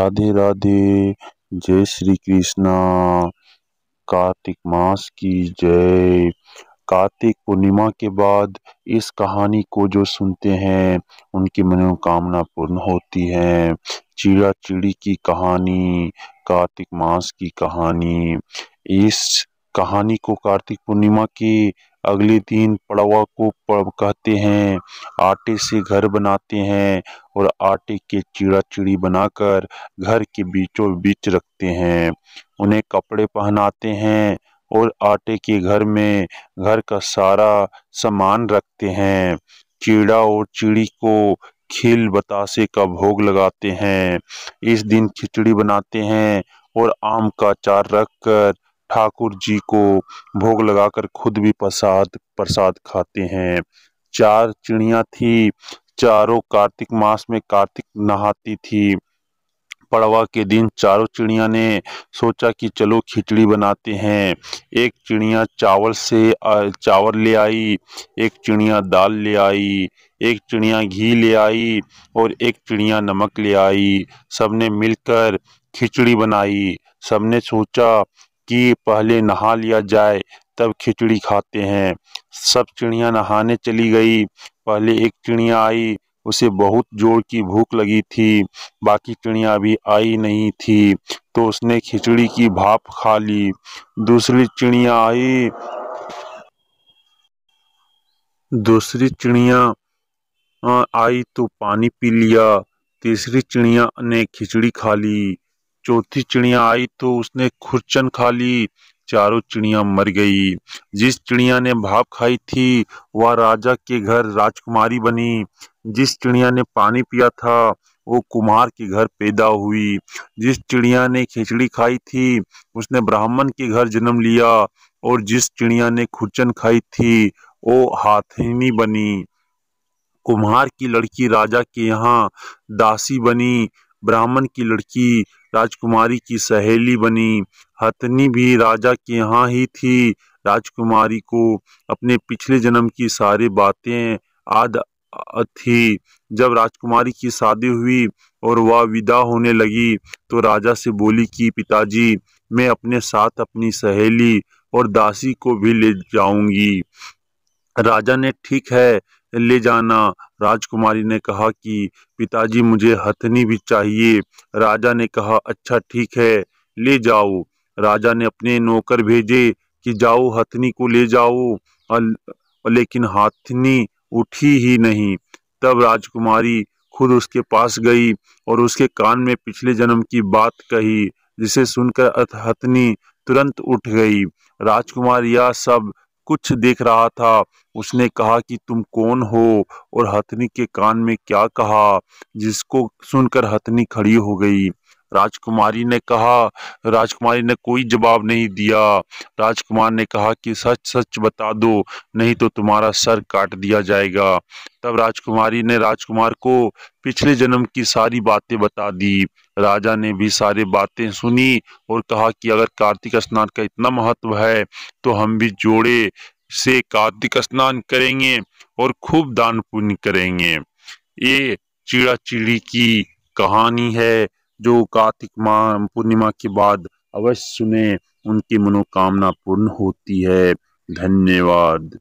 राधे राधे जय श्री कृष्णा कार्तिक मास की जय कार्तिक पूर्णिमा के बाद इस कहानी को जो सुनते हैं उनकी मनोकामना पूर्ण होती है चिड़ा चिड़ी की कहानी कार्तिक मास की कहानी इस कहानी को कार्तिक पूर्णिमा की अगले दिन पड़वा को पड़व कहते हैं आटे से घर बनाते हैं और आटे के चिड़ा चिड़ी बनाकर घर के बीचों बीच रखते हैं उन्हें कपड़े पहनाते हैं और आटे के घर में घर का सारा सामान रखते हैं चिड़ा और चिड़ी को खिल बतासे का भोग लगाते हैं इस दिन खिचड़ी बनाते हैं और आम का अचार रखकर ठाकुर जी को भोग लगाकर खुद भी प्रसाद प्रसाद खाते हैं चार चिड़िया थी चारों कार्तिक मास में कार्तिक नहाती थी पड़वा के दिन चारों चिड़िया ने सोचा कि चलो खिचड़ी बनाते हैं एक चिड़िया चावल से चावल ले आई एक चिड़िया दाल ले आई एक चिड़िया घी ले आई और एक चिड़िया नमक ले आई सबने मिलकर खिचड़ी बनाई सबने सोचा कि पहले नहा लिया जाए तब खिचड़ी खाते हैं सब चिड़िया नहाने चली गई पहले एक चिड़िया आई उसे बहुत जोर की भूख लगी थी बाकी चिड़िया भी आई नहीं थी तो उसने खिचड़ी की भाप खा ली दूसरी चिड़िया आई दूसरी चिड़िया आई तो पानी पी लिया तीसरी चिड़िया ने खिचड़ी खा ली चौथी चिड़िया आई तो उसने खुरचन खा ली चारों चिड़िया मर गई जिस चिड़िया ने भाप खाई थी वह राजा के घर राजकुमारी बनी जिस चिड़िया ने पानी पिया था वो कुम्हार के घर पैदा हुई जिस चिड़िया ने खिचड़ी खाई थी उसने ब्राह्मण के घर जन्म लिया और जिस चिड़िया ने खुरचन खाई थी वो हाथिनी बनी कुम्हार की लड़की राजा के यहाँ दासी बनी ब्राह्मण की लड़की राजकुमारी की सहेली बनी हथनी भी राजा के यहाँ ही थी राजकुमारी को अपने पिछले जन्म की सारी बातें आद थी जब राजकुमारी की शादी हुई और वह विदा होने लगी तो राजा से बोली कि पिताजी मैं अपने साथ अपनी सहेली और दासी को भी ले जाऊंगी राजा ने ठीक है ले जाना राजकुमारी ने कहा कि पिताजी मुझे हथनी भी चाहिए राजा ने कहा अच्छा ठीक है ले जाओ राजा ने अपने नौकर भेजे कि जाओ हथनी को ले जाओ लेकिन हथनी उठी ही नहीं तब राजकुमारी खुद उसके पास गई और उसके कान में पिछले जन्म की बात कही जिसे सुनकर हथनी तुरंत उठ गई राजकुमार यह सब कुछ देख रहा था उसने कहा कि तुम कौन हो और हथनी के कान में क्या कहा जिसको सुनकर हथनी खड़ी हो गई राजकुमारी ने कहा राजकुमारी ने कोई जवाब नहीं दिया राजकुमार ने कहा कि सच सच बता दो नहीं तो तुम्हारा सर काट दिया जाएगा तब राजकुमारी ने राजकुमार को पिछले जन्म की सारी बातें बता दी राजा ने भी सारी बातें सुनी और कहा कि अगर कार्तिक स्नान का इतना महत्व है तो हम भी जोड़े से कार्तिक स्नान करेंगे और खूब दान पुण्य करेंगे ये चिड़ा चिड़ी की कहानी है जो कार्तिक माह पूर्णिमा के बाद अवश्य सुने उनकी मनोकामना पूर्ण होती है धन्यवाद